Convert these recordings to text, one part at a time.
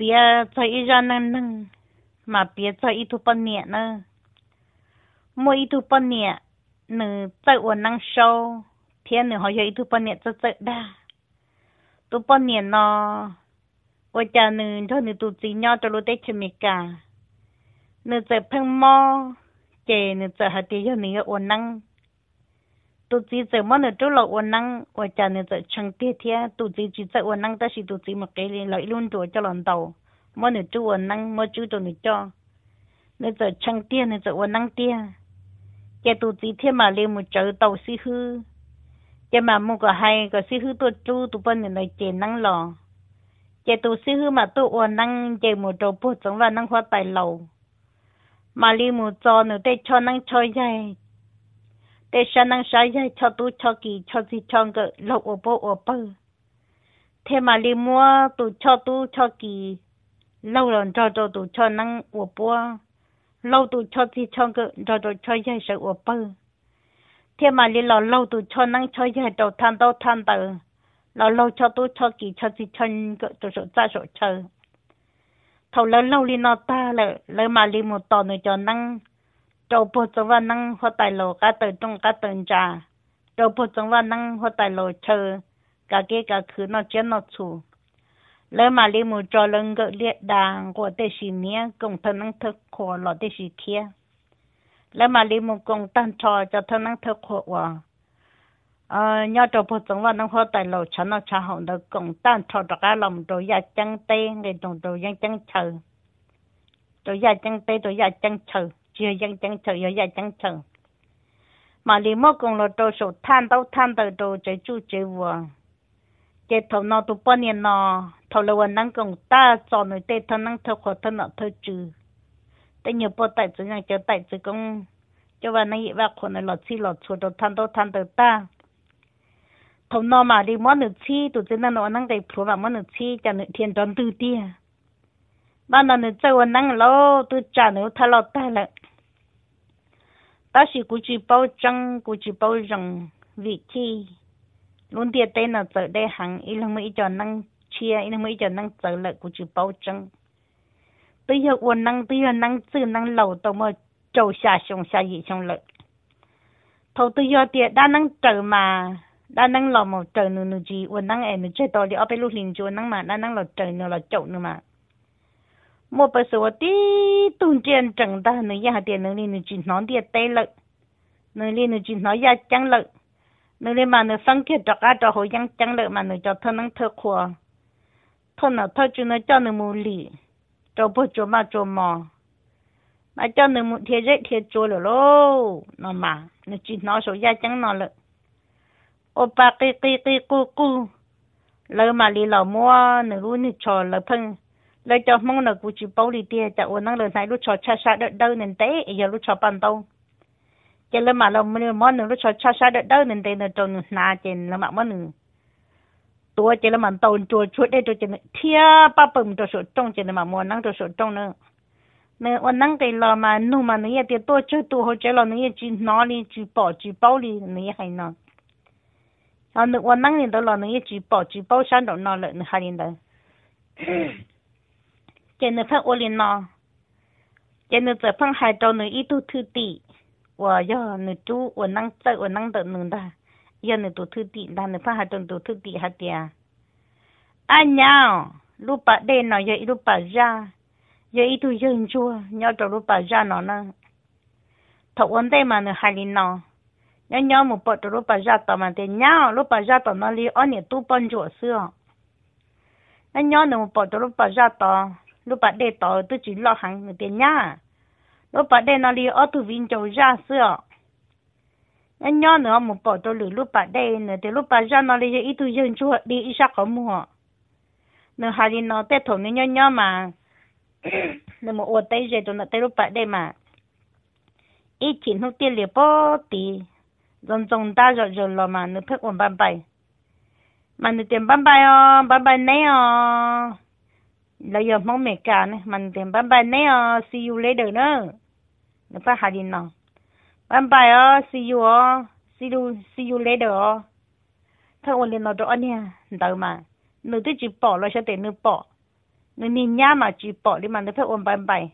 bia cho ra năng năng mà bia cho ít thu bận nhẹ nữa mỗi ít thu bận nhẹ nữ tại thiên nữ họ cho ít thu bận nhẹ cho sợ đa thu bận nhẹ cho nữ tụ chỉ nhau cho lối tết chuẩn bị cả nữ chạy phăng mò chè nữ chạy hạt tiêu cho nữ tu chỉ giờ mà nó trâu lọ ôn năng ở chân nó giờ chẳng tiếc thế tu chỉ chỉ giờ ôn năng ta chỉ tu chỉ một cái lại luôn đồ cho lần đầu mà nó trâu ôn năng mà chú cho nó cho nó giờ chẳng tiếc nó giờ ôn năng tiếc cái tu chỉ thế mà lên một chỗ đầu xí hư cái mà mua cái hay cái xí hư tu chú tu bên này nói chè năng lò cái tu xí hư mà tu ôn năng chỉ một chỗ bút giống là năng hoa tài lầu mà lên một chỗ nó để cho năng cho dài แต่ฉันนั่งใช้ใจชอบดูชอบกี่ชอบสิชอบก็ลบอบบอบเปอเทมาลิมัวตูชอบดูชอบกี่เล่าหลอนจอจอตูชอบนั่งอวบปัวเล่าตูชอบสิชอบก็จอจอชอบใจเสืออวบเปอเทมาลิเราเล่าตูชอบนั่งชอบใจจอทันโตทันเตอเราเล่าชอบดูชอบกี่ชอบสิชอบก็จอจอจ้าจอเชอ thầu lớn lâu lên nó ta là lấy mà lên một tòa nơi cho năng จราพูดจังว่านั่งหัวไตโลก็ตื่นจงก็ตื่นจ้าเจ้าพูดจังว่านั่งหัวไตโลเชอกาเกะกาคือนอเจนนอชูเลยมาลีมูจอลงก็เลียดังกว่าเตชิเนียกงเธอนั่งเธอขอหลอดเตชิเทียแล้วมาลีมูกงตั้งชอจะเธอนั่งเธอขอว่าเอ่อยอดเจ้าพูดจังว่านั่งหัวไตโลฉันนอชาหงเดกงตั้งชอจะกาลมโดยยาจังเตงในตรงโดยยังจังเชอโดยยาจังเต้โดยยาจังเชอ chưa dân chẳng chờ giờ giờ chẳng chờ mà lý mô cùng là đồ số than đâu than đâu đồ chơi chú chơi vua chế thầu nó tụ bao nhiêu nó thầu là vẫn năng cùng ta cho người tê thằng năng thầu khó thằng nọ thầu trừ tê nhiều bao tài chữ nhang chế tài chữ công cho vào năng và khổ này lọt chi lọt chuột đồ than đâu than đâu ta thầu nó mà lý mô nửa chi tụ chế năng nó năng cái phù mà mô nửa chi cho nửa thiên đón tư tia ban đầu nửa chơi vẫn năng lâu tụ trả nửa thà lọt ta lại ta sĩ cụ chỉ bảo trăng cụ chỉ bảo rằng vị trí, luôn địa tây nào tới đây hàng ít lần mới cho năng chia ít lần mới cho năng tới lại cụ chỉ bảo trăng bây giờ quân năng bây giờ năng tự năng lầu tàu mà trầu xa xuống xa gì xuống lợi thầu tự do địa đa năng trở mà đa năng lầu mà trở nữa nữa gì quân năng em nữa chơi to đi ở bên lúc liền chúa năng mà đa năng lầu trở nữa là chỗ nữa mà 莫不是我的东间整的，能压点能力能经常的带了，能力能经常压讲了，能力嘛能上课着啊着好样讲了嘛能叫他能特苦，他那他就能叫能无理，着不着嘛着嘛，那叫能无天热天着了喽，那嘛能经常手压讲那了，我把给给给姑姑，老嘛里老么能路能着了碰。lại cho mong là cụ chỉ bảo lì tiệt cho ôn năng lời này lúc cho cha sát được đâu nên té giờ lúc cho bàn đâu cho lên mà lòng mình món nữa lúc cho cha sát được đâu nên té là cho nà trên là mà món nữa tua cho lên mà tàu chùa chuột đây cho trên thia ba bầm cho sổ trong trên mà mua năng cho sổ trong nữa nên ôn năng cái lò mà nu mà nữa à, thì tôi chơi tu hồi chơi lò nữa à, chỉ nó đi chỉ bỏ chỉ bảo đi nữa à hay nó còn nữa ôn năng thì tôi lò nữa chỉ bỏ chỉ bảo sang đó nó lại nữa hay nữa 见你放屋里呢，见你这放海州你一度土地，我要你住我能在我能得你的，要你住土地，那你放海州住土地还点？啊娘，路把地呢要一路把家，要一度人住，你要走路把家呢呢？他问的嘛你海里呢？nhớ nhớ một bộ lúc bà ra tàu mà thì nhớ lúc bà ra tàu nó li ở nhà tu bận rộn xưa nhớ nhớ một bộ lúc bà ra tàu lúc bạn để tỏ tôi chỉ lo hàng người tiền nhá lúc bạn để nó đi ở từ vinh châu ra sữa nhân nhỏ nữa một bỏ tôi lử lúc bạn để nữa thì lúc bạn ra nó đi ít tôi dân chua đi ít sắc không mua nữa hai đi nó tết thổ nó nhỏ nhỏ mà nữa một ô tay rồi tôi nó tết lúc bạn để mà ít chỉ nó tiền liệp bó tí dần dần ta rồi rồi lo mà nữa phải ổn bàn bài mà nữa tiền bàn bài ó bàn bài nấy ó ờ lấy giờ mong cả mình tìm bye bye nè see you later nữa nó phải hai दिन nào bye bye ờ see you ờ, ờ. thôi ổn nó đó anh nha mà nó tới chỉ bỏ lo cho tiền nó bỏ nó nhìn nhá mà chỉ bỏ đi mà nó phải ổn bye bye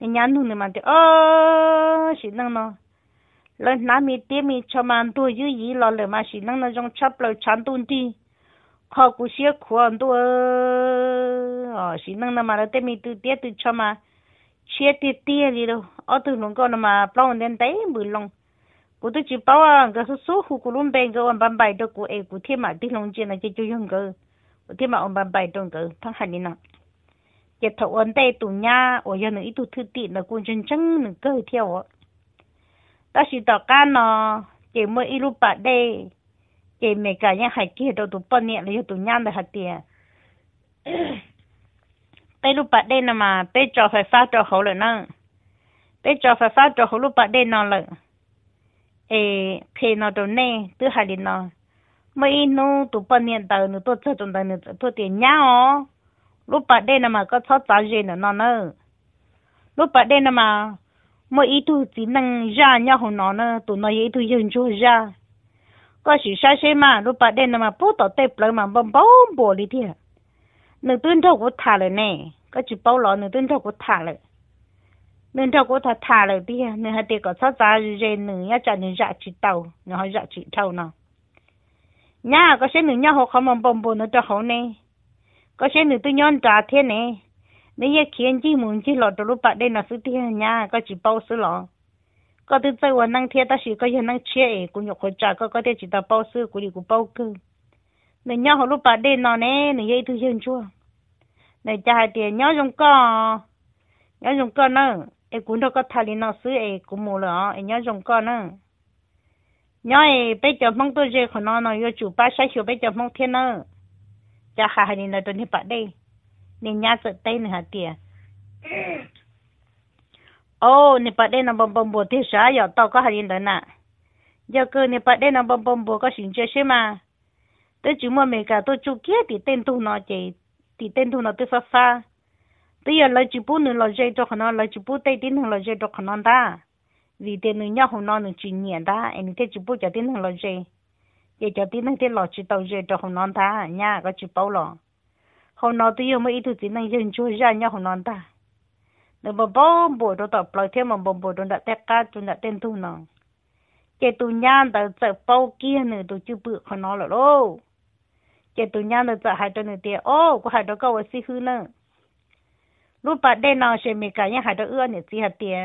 nó nhá nó mà thì ờ chỉ nó lần nào mình tiêm mình cho mà tôi giữ mà chỉ năng nó trong chấp lời chán tuôn khó cú xia khuôn tu ờ xí năng nằm mà là tên mình tu tiết tu cho mà chia tiết tiết gì đâu ở ờ, tu lùng con mà bao nên đấy bự lùng cú tu chỉ bao à cái số số khu cú lùng cái ông bán bài đâu cú ấy cú thêm mà tu lùng trên là cái chú hông cơ cú mà ông bán bài đâu cơ thằng hạnh đi nào giờ thầu ấn đây tu nha ở giờ nữa ít tu thư tiện là chân chân nữa cơ theo ạ ta chỉ tỏ can nó ờ, chỉ mới ít lúc bạn cái mẹ cả nhà hai kia đâu tụ bận nhẹ rồi tụ nhăn được hạt tiền bây lúc bạn đây mà bây cho phải phát cho hậu rồi nè bây cho phải phát cho hậu lúc bạn đây nó rồi ê khi nó đâu nè tự hai đi nè, mấy nó tụ bận nhẹ tờ nó tôi cho chúng ta nó tôi tiền nhau lúc bạn đây mà có sáu sáu gì nữa nó nữa lúc bạn đây mà mỗi ít tu chỉ năng ra nhau hồ nó nữa tụi nó ít tu dùng cho ra có sự sai sai mà lúc bà đen mà bố tỏ tép lại mà bông bông bò đi thiệt nửa tuần thâu của thả lại nè có chữ bao lọ nửa tuần thâu của thả lại nửa thâu của thả thả lại đi nửa hai tiệc có sao giá rồi nửa nhà trả nửa dạ chỉ tàu nửa hai chỉ tàu nào nhà có sẽ nửa nhà họ không mong bông bông nửa cho nè có sẽ nửa tôi nhon trả thế nè nếu như khiến chi muốn chi lọ cho lúc bà đen là sự thiệt nhà có chữ bao sự lọ có thứ chơi vào năng thiết, ta chỉ có hiện năng chế cũng nhục hồi trả có có thể chỉ ta bao sư của đi của bao cơ nên nhau họ lúc bà đê nó nè nên dây thứ hiện chua nên cha hai tiền nhau dùng co nhau dùng co nữa em cũng đâu có thà lên nó sư em cũng mua lọ em nhau dùng co nữa nhau em bây giờ mong tôi chơi của nó nó yêu chủ ba sai hiểu bây giờ mong thiên nữa cha hai tiền nó tôi đi bà đê nên nhau sợ tay nữa hả tiền ô nè bà đây nó bông bông bùa sao giờ tao có hai yên đó giờ cơ nè bà đây nó bông bông bùa có xin chơi mà tới chúng mà mày cả chú kia thì tên thu nó chị thì tên thu nó tôi phát pha bây giờ chú bún nữa lấy dây cho khả chú bún tay tin thằng lấy dây cho khả vì tên nữa nhau nó nữa chuyện nhẹ ta em chú bún cho tin thằng lấy dây cho tin thằng thế lọ chú tàu dây cho khả năng ta chú bao lọ không nó tôi yêu mấy thứ tin thằng dân chúa ra nhau không nó ta nó bò bò bò đồ tập lại thêm mà bò bò đồ đặt tép cá đồ đặt tên thu nó chạy tụ nhan tao sợ bao kia nữa đồ chưa bự khó nó rồi cái tu tụ nhan tao sợ hai đồ nữa tiệt ô có hai đồ câu ở xí hư nữa lúc bà đây nó sẽ mấy cái nhà hai đồ ưa nữa xí hạt tiệt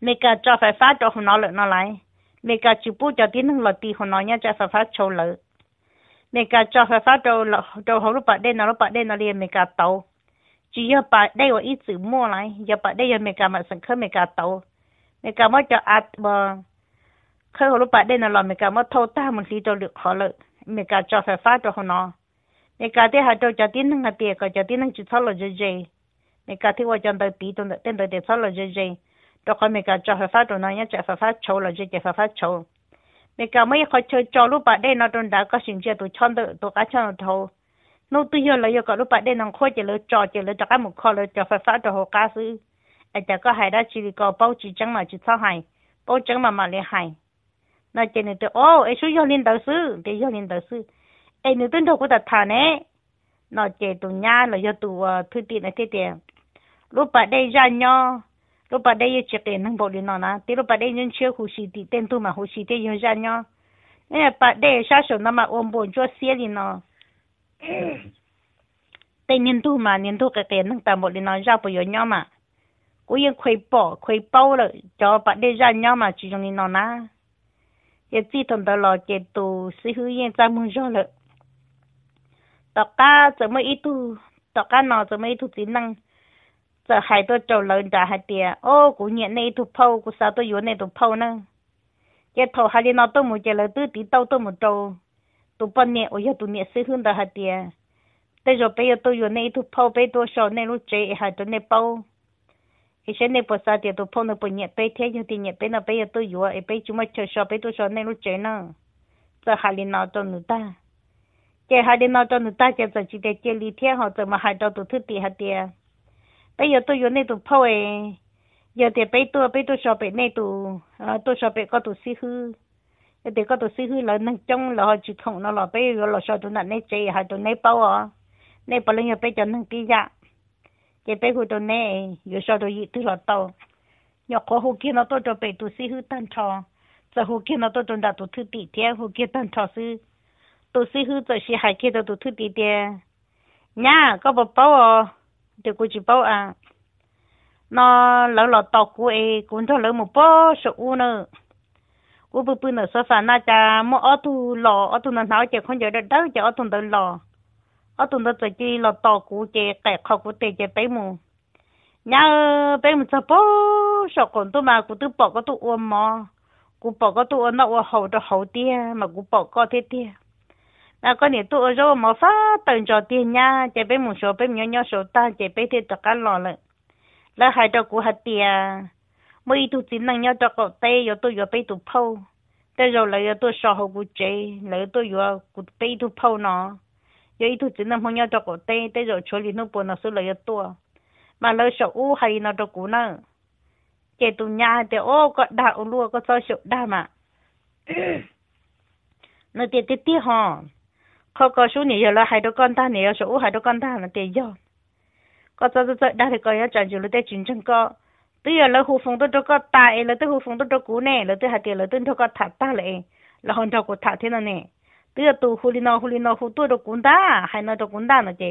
mấy cái cho phải phát cho nó lợi nó lại mấy cái chụp bút cho tiếng nó lợi thì nó nhá cho phải phát cho lợi mấy cái cho phải phát cho cho họ lúc bà đây nó lúc bà đây nó liền mấy cái tàu chỉ yêu bà đây là ít chữ mua lại giờ bà đây giờ mình cả mà sân khơi mình cả tàu mình cả mất cho ăn mà khơi hồi lúc bà đây là làm mình cả mất thâu ta một đi cho được họ lợi mình cả cho phải phát cho họ nó mình cả thế hạt cho cho tiếng năng tiền cả cho tiếng năng chỉ sao là dễ dễ mình cả thế qua cho tới tí tôi tên tới để sao là dễ dễ đó khỏi mình cả cho phải phát cho nó nhé chạy phải phát châu là dễ chạy phải phát châu mình cả mấy khỏi chơi cho lúc bà đây nó trong đã có sinh ra tôi chọn được tôi cá chọn được thôi nó tôi hiểu là yêu cầu lúc bạn đây nàng khôi chỉ lỡ trò chỉ lỡ trò một kho lỡ trò phải phá trò hồ cá sư à chả có hai đó chỉ có bao chỉ chẳng mà chỉ sao hay bao chẳng mà mà lấy hay nó chỉ nên tôi ô ấy số yêu liên đạo sư để yêu liên đạo sư ấy nếu tôi đâu có đặt thà nè nó nhà là do tụ thư tiền này tiền lúc bạn đây ra nhau lúc bạn đây chỉ tiền năng bộ đi nè thì lúc bạn đây nhân chưa hồ sĩ thì tên mà hồ sĩ thì yêu ra nhau nên bạn đây sao số nó mà ôm bồn cho xe đi nó tây niên thu mà niên thu cái tiền nâng tầm một đi nói ra bởi nhau mà cố yên khuấy bỏ khuấy bao rồi cho bạn đi ra nhau mà chỉ trong đi nói na giờ chỉ thằng đó lo chết tù sư hư yên ra mưa gió rồi tao cá giờ mới ít tu tao cá nó giờ mới ít tu tính năng giờ hai tôi trâu lớn trả hai tiền ô cố nhận này tu phâu cố sao tôi yếu này tu phâu nè, giờ thầu hai đi nó tôi một giờ là tư tí tao tôi một trâu Eh. tu ba nè ôi giờ tu nè sư hương đã hạt tiền tới giờ bây giờ tôi vừa nãy tu phao bây tôi sợ nãy lúc chơi hạt tôi nãy bao cái xe nãy bớt sao thì tu phao nãy bớt nhẹ bây thế giờ thì nhẹ bây nãy bây giờ tôi vừa ấy bây chúng mới chơi sợ bây tôi sợ nãy lúc chơi nữa giờ hạt liền nào cho người ta chơi hạt liền nào cho người ta chơi giờ chỉ để chơi lý thiên họ giờ mà hạt cho tu thứ tiền hạt tiền bây giờ tôi vừa nãy tu phao ấy giờ thì bây tôi bây tôi sợ bây nãy tu tôi sợ bây có tu ah, sư hương cái để có đồ sư hư là nâng trong là họ chịu không nó là bây giờ là sao tụi nó nấy chơi hay tụi nấy bao à nấy bao lên bây giờ nâng kia dạ cái bây giờ tụi nấy giờ sao tụi ít tụi nó tàu nhọc khó hồ kia nó tôi cho bây tụi sư hư tan trò giờ hồ kia nó tôi tụi nó tụi thứ tỷ thế hồ kia tan trò sư tụi sư giờ sư hay kia tụi thứ tỷ thế nhà có bao bao à để cô chỉ bao à nó lỡ lọt tàu cô ấy cũng cho lỡ một bao số u nữa 我不不能说啥，那家么二度老二度能拿结婚就得到就二度的老，二度的自己老到古节改考古对节白木，伢白木这不少工作嘛，古都报个都我嘛，古报个都我那我好着好点嘛，古报个点点。那个你都说没法等着点呀，这边木说白木鸟鸟说大，这边的大干老了，那还着古还点。mỗi tu chỉ năng nhau cho cậu tê yo tôi yo bây tu phâu tê rồi lại yo tôi sợ hậu cụ chế lại tôi yo cụ bây tu phâu nó yo tu chỉ năng không nhau cho cậu tê tê rồi chỗ lý nó buồn nó số lại yo tua mà lại sợ u hay nó cho cụ nó chế tu nhà thì ô có đa ô lúa có sợ sợ đa mà nó tê tê tê hò khó có số nhiều là hai đứa con ta nhiều số hai đứa con ta là tê do có sợ sợ đa thì có yo chẳng chịu lúc tê chính chân có tôi giờ lỡ hụt phong tôi cho có tài lỡ tôi hụt phong tôi cho cú nè lỡ tôi hạt tiền lỡ tôi cho có thả ta lệ là hòn cho của thả thế nào nè tôi giờ tụ hụt nó hụt nó hụt tôi cho cú ta hay nó cho cú ta nó chứ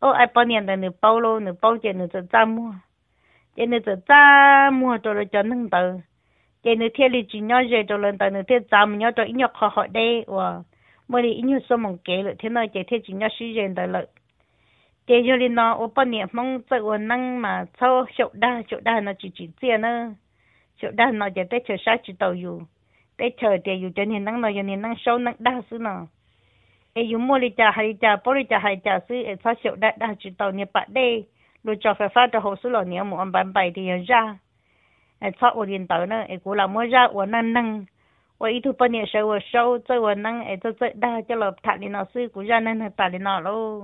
ô ai bao nhiêu là nửa bao lô nửa bao chuyện nửa cho mua cho nửa cho mua cho rồi cho nâng tờ cho nửa thiên lý chỉ nhau rồi cho lần tờ nửa thiên trăm nhau cho ít nhau khó họ đây và mới đi ít nhau số mong kế lỡ thế nào chỉ thiên chỉ nhau suy rồi tờ lỡ thế cho nên nó ô bao nhiêu mong sợ năng mà sau chỗ đa chỗ đa nó chỉ chỉ tiền nữa chỗ đa nó chỉ tới chờ sao chỉ tàu dù tới chờ tiền dù cho nên năng nó cho nên năng sâu năng đa xứ nó ấy dù mua hay trả bỏ đi trả hay trả xứ ấy sao chỗ đa đa chỉ tàu nhiệt bạc đây lúc cho phải cho hồ sơ lọ một ông bán bảy thì ra ấy sao ô điện tử nữa ấy cũng là mua ra ô năng năng ô ít thu bao nhiêu cho cho đa cho lọ thả đi nó xứ cũng ra nên thả đi luôn